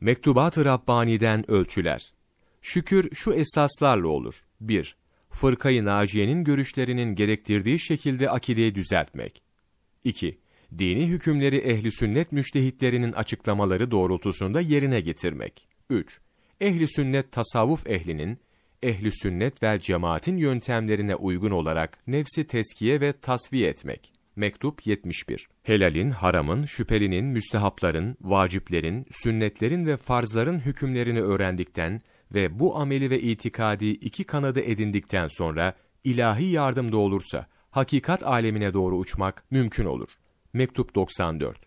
Mektubat-ı Rabbani'den ölçüler. Şükür şu esaslarla olur. 1. Fırkayı Naciye'nin görüşlerinin gerektirdiği şekilde akideyi düzeltmek. 2. Dini hükümleri ehli sünnet müştehitlerinin açıklamaları doğrultusunda yerine getirmek. 3. Ehli sünnet tasavvuf ehlinin ehli sünnet ve cemaatin yöntemlerine uygun olarak nefsi teskiye ve tasfiye etmek. Mektup 71 Helalin, haramın, şüphelinin, müstehapların, vaciplerin, sünnetlerin ve farzların hükümlerini öğrendikten ve bu ameli ve itikadi iki kanadı edindikten sonra ilahi yardımda olursa hakikat alemine doğru uçmak mümkün olur. Mektup 94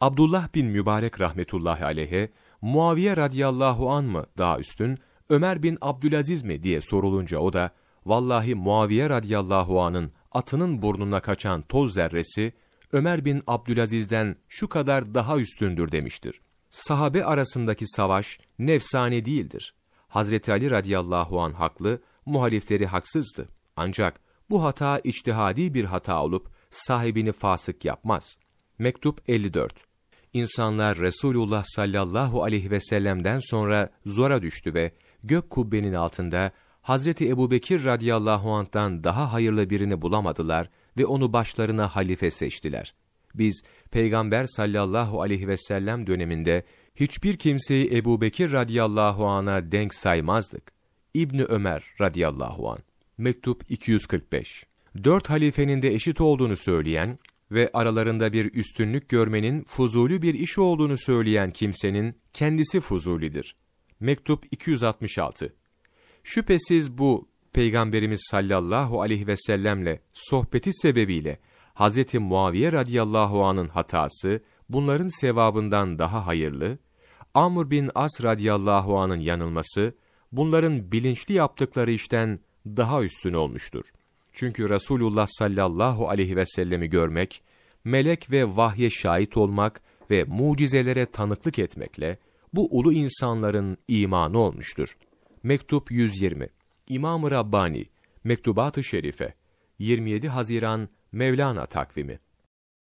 Abdullah bin Mübarek rahmetullahi aleyhe, Muaviye radiyallahu an mı daha üstün, Ömer bin Abdülaziz mi diye sorulunca o da, vallahi Muaviye radiyallahu anın atının burnuna kaçan toz zerresi, Ömer bin Abdülaziz'den şu kadar daha üstündür demiştir. Sahabe arasındaki savaş nefsane değildir. Hazreti Ali radıyallahu an haklı, muhalifleri haksızdı. Ancak bu hata içtihadi bir hata olup sahibini fasık yapmaz. Mektup 54 İnsanlar Resulullah sallallahu aleyhi ve sellem'den sonra zora düştü ve gök kubbenin altında Hazreti Ebubekir radıyallahu anh'tan daha hayırlı birini bulamadılar ve onu başlarına halife seçtiler. Biz Peygamber sallallahu aleyhi ve sellem döneminde hiçbir kimseyi Ebubekir radıyallahu anh'a denk saymazdık. İbni Ömer radıyallahu an. Mektup 245. Dört halifenin de eşit olduğunu söyleyen ve aralarında bir üstünlük görmenin fuzuli bir iş olduğunu söyleyen kimsenin kendisi fuzulidir. Mektup 266 Şüphesiz bu Peygamberimiz sallallahu aleyhi ve sellemle sohbeti sebebiyle Hz. Muaviye radıyallahu anın hatası bunların sevabından daha hayırlı, Amr bin As radıyallahu anın yanılması bunların bilinçli yaptıkları işten daha üstün olmuştur. Çünkü Resulullah sallallahu aleyhi ve sellemi görmek, melek ve vahye şahit olmak ve mucizelere tanıklık etmekle bu ulu insanların imanı olmuştur.'' Mektup 120 İmam-ı Rabbani Mektubat-ı Şerife 27 Haziran Mevlana takvimi